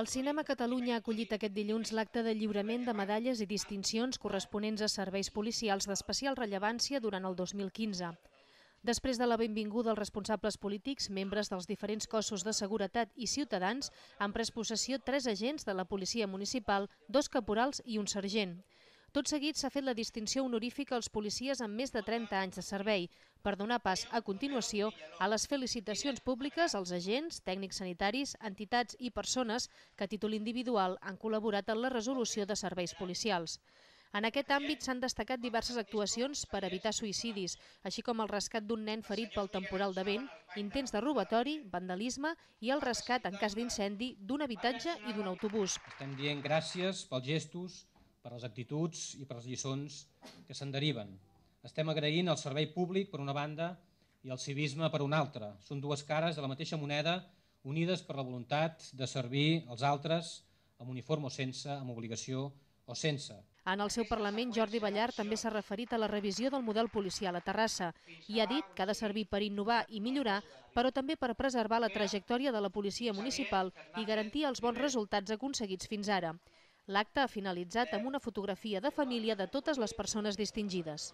El Cinema Catalunya ha acollit aquest dilluns l'acte de lliurament de medalles i distincions corresponents a serveis policials d'especial rellevància durant el 2015. Després de la benvinguda als responsables polítics, membres dels diferents cossos de seguretat i ciutadans han pres possessió tres agents de la policia municipal, dos caporals i un sergent. Tot seguit s'ha fet la distinció honorífica als policies amb més de 30 anys de servei, per donar pas a continuació a les felicitacions públiques als agents, tècnics sanitaris, entitats i persones que a títol individual han col·laborat en la resolució de serveis policials. En aquest àmbit s'han destacat diverses actuacions per evitar suïcidis, així com el rescat d'un nen ferit pel temporal de vent, intents de robatori, vandalisme i el rescat en cas d'incendi d'un habitatge i d'un autobús. Estem dient gràcies pels gestos, per les actituds i per les lliçons que se'n deriven. Estem agraint el servei públic per una banda i el civisme per una altra. Són dues cares de la mateixa moneda unides per la voluntat de servir els altres amb uniforme o sense, amb obligació o sense. En el seu Parlament, Jordi Ballar també s'ha referit a la revisió del model policial a Terrassa i ha dit que ha de servir per innovar i millorar, però també per preservar la trajectòria de la policia municipal i garantir els bons resultats aconseguits fins ara. L'acte ha finalitzat amb una fotografia de família de totes les persones distingides.